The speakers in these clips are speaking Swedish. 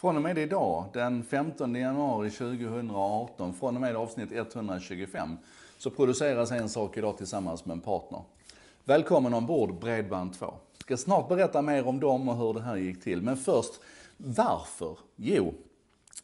Från och med idag, den 15 januari 2018, från och med avsnitt 125, så produceras En sak idag tillsammans med en partner. Välkommen ombord Bredband2. Ska snart berätta mer om dem och hur det här gick till. Men först, varför? Jo,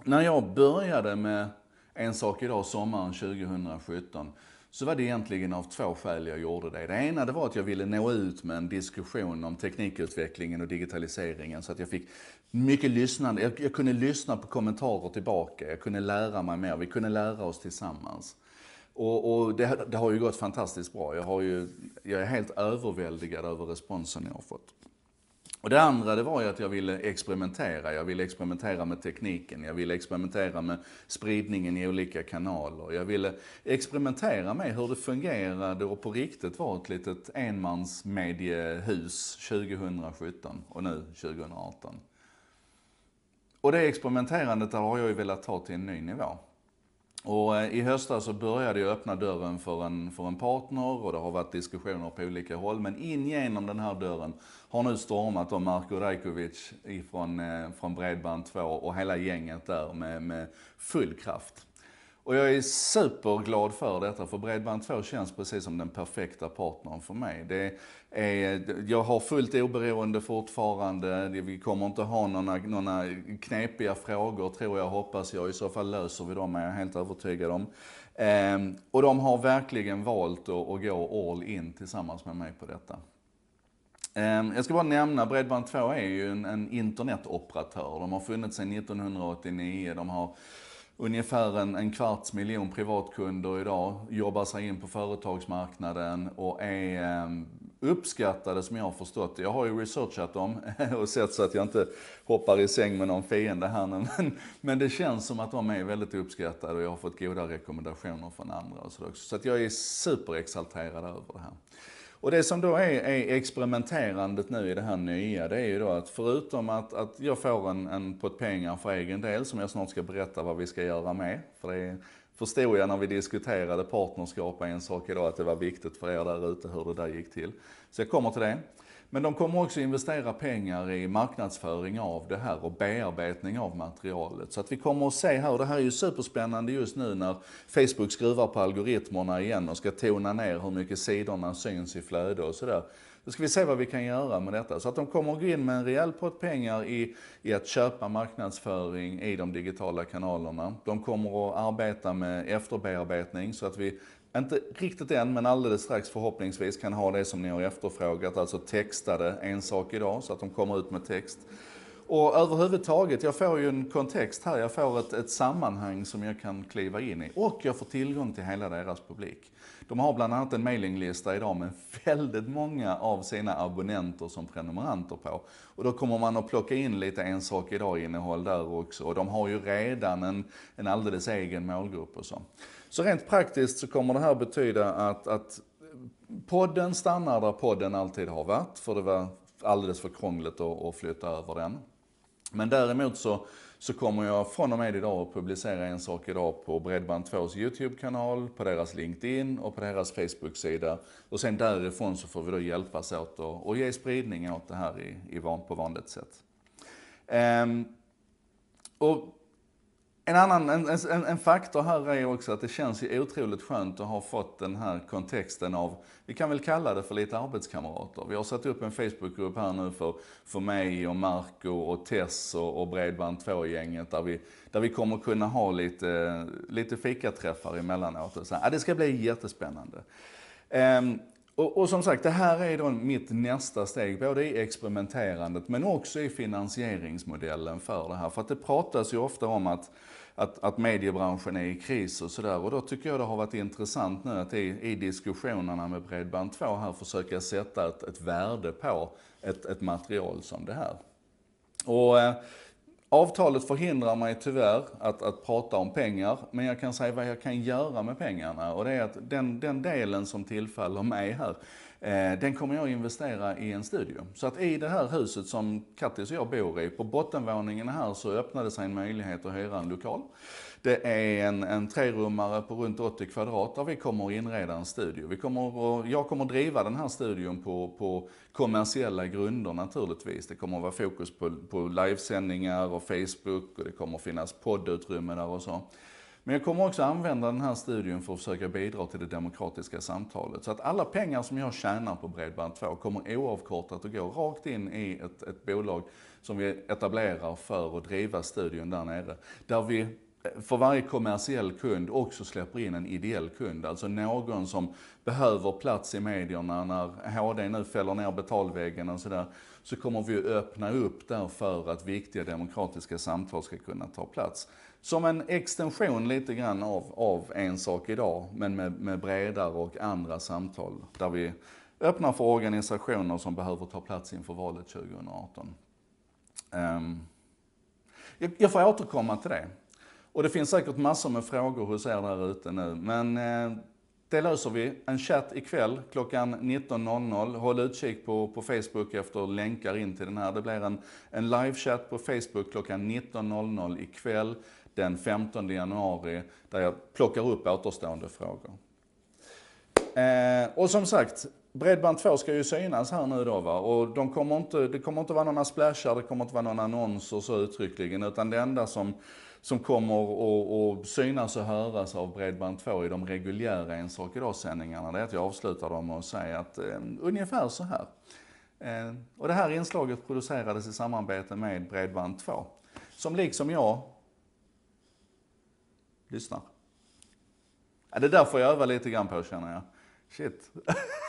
när jag började med En sak idag sommaren 2017 så var det egentligen av två skäl jag gjorde det. Det ena det var att jag ville nå ut med en diskussion om teknikutvecklingen och digitaliseringen så att jag fick mycket lyssnande. Jag, jag kunde lyssna på kommentarer tillbaka, jag kunde lära mig mer, vi kunde lära oss tillsammans. Och, och det, det, har ju gått fantastiskt bra. Jag, ju, jag är helt överväldigad över responsen jag har fått. Och det andra det var ju att jag ville experimentera. Jag ville experimentera med tekniken, jag ville experimentera med spridningen i olika kanaler. Jag ville experimentera med hur det fungerade och på riktigt var ett litet enmansmediehus 2017 och nu 2018. Och det experimenterandet har jag ju velat ta till en ny nivå. Och eh, I höstas så började jag öppna dörren för en, för en partner och det har varit diskussioner på olika håll. Men in genom den här dörren har nu stormat om Marko Rajkovic ifrån, eh, från Bredband2 och hela gänget där med, med full kraft. Och jag är superglad för detta, för Bredband2 känns precis som den perfekta partnern för mig. Det är, jag har fullt oberoende fortfarande, vi kommer inte ha några, några knepiga frågor tror jag, hoppas jag. I så fall löser vi dem, är jag helt övertygad om. Ehm, och de har verkligen valt att, att gå all in tillsammans med mig på detta. Ehm, jag ska bara nämna, Bredband2 är ju en, en internetoperatör. De har funnits sedan 1989. De har ungefär en, en kvarts miljon privatkunder idag, jobbar sig in på företagsmarknaden och är ehm, uppskattade som jag har förstått Jag har ju researchat dem och sett så att jag inte hoppar i säng med någon fiende här nu. Men, men det känns som att de är väldigt uppskattade och jag har fått goda rekommendationer från andra och sådär. Så att jag är superexalterad över det här. Och det som då är, är, experimenterandet nu i det här nya, det är ju då att förutom att, att jag får en, en pott pengar för egen del, som jag snart ska berätta vad vi ska göra med, för det förstod jag när vi diskuterade partnerskap en sak idag, att det var viktigt för er där ute hur det där gick till. Så jag kommer till det. Men de kommer också investera pengar i marknadsföring av det här och bearbetning av materialet. Så att vi kommer att se här, och det här är ju superspännande just nu när Facebook skruvar på algoritmerna igen och ska tona ner hur mycket sidorna syns i flöde och sådär. Då ska vi se vad vi kan göra med detta. Så att de kommer att gå in med en rejäl pott pengar i, i att köpa marknadsföring i de digitala kanalerna. De kommer att arbeta med efterbearbetning så att vi inte riktigt än, men alldeles strax förhoppningsvis kan ha det som ni har efterfrågat, alltså textade en sak idag så att de kommer ut med text. Och överhuvudtaget, jag får ju en kontext här, jag får ett, ett sammanhang som jag kan kliva in i. Och jag får tillgång till hela deras publik. De har bland annat en mailinglista idag med väldigt många av sina abonnenter som prenumeranter på. Och då kommer man att plocka in lite en sak idag-innehåll där också. Och de har ju redan en, en alldeles egen målgrupp och så. Så rent praktiskt så kommer det här betyda att, att podden stannar där podden alltid har varit, för det var alldeles för krångligt att, att flytta över den. Men däremot så, så kommer jag från och med idag att publicera en sak idag på Bredband2s YouTube-kanal, på deras LinkedIn och på deras Facebook-sida. Och sen därifrån så får vi då hjälpas åt och, och ge spridning åt det här i, i van, på vanligt sätt. Ehm, och en annan en, en, en, faktor här är också att det känns ju otroligt skönt att ha fått den här kontexten av, vi kan väl kalla det för lite arbetskamrater. Vi har satt upp en Facebookgrupp här nu för, för mig och Marco och Tess och, och Bredband2-gänget där vi, där vi kommer kunna ha lite, lite fikaträffar emellanåt. Och så. Ja, det ska bli jättespännande. Um, och, och, som sagt, det här är då mitt nästa steg, både i experimenterandet men också i finansieringsmodellen för det här. För att det pratas ju ofta om att, att, att mediebranschen är i kris och sådär. Och då tycker jag det har varit intressant nu att i, i diskussionerna med Bredband2 här försöka sätta ett, ett värde på ett, ett material som det här. Och, eh, Avtalet förhindrar mig tyvärr att, att prata om pengar, men jag kan säga vad jag kan göra med pengarna. Och det är att den, den delen som tillfaller mig här, Eh, den kommer jag investera i en studio. Så att i det här huset som Kattis och jag bor i, på bottenvåningen här så öppnade sig en möjlighet att hyra en lokal. Det är en, en trerummare på runt 80 kvadrat där vi kommer att inreda en studio. Vi kommer att, jag kommer att driva den här studion på, på kommersiella grunder naturligtvis. Det kommer att vara fokus på, på livesändningar och Facebook och det kommer att finnas poddutrymme där och så. Men jag kommer också använda den här studien för att försöka bidra till det demokratiska samtalet. Så att alla pengar som jag tjänar på Bredband2 kommer oavkortat att gå rakt in i ett, ett bolag som vi etablerar för att driva studion där nere. Där vi för varje kommersiell kund också släpper in en ideell kund. Alltså någon som behöver plats i medierna när HD nu fäller ner betalväggen och sådär. Så kommer vi öppna upp där för att viktiga demokratiska samtal ska kunna ta plats. Som en extension lite grann av, av En sak idag, men med, med bredare och andra samtal där vi öppnar för organisationer som behöver ta plats inför valet 2018. Um, ehm, jag, jag får återkomma till det. Och det finns säkert massor med frågor hos er där ute nu, men eh, det löser vi. En chatt ikväll klockan 19.00. Håll utkik på, på Facebook efter länkar in till den här. Det blir en, en livechatt på Facebook klockan 19.00 ikväll den 15 januari där jag plockar upp återstående frågor. Eh, och som sagt, Bredband2 ska ju synas här nu då va? och de kommer inte, det kommer inte vara några splashar, det kommer inte vara några annonser så uttryckligen utan det enda som, som kommer att, synas och höras av Bredband2 i de reguljära En sak idag-sändningarna det är att jag avslutar dem och säger att eh, ungefär så här. Eh, och det här inslaget producerades i samarbete med Bredband2 som liksom jag lyssnar. Ja, det där får jag öva lite grann på känner jag. Shit.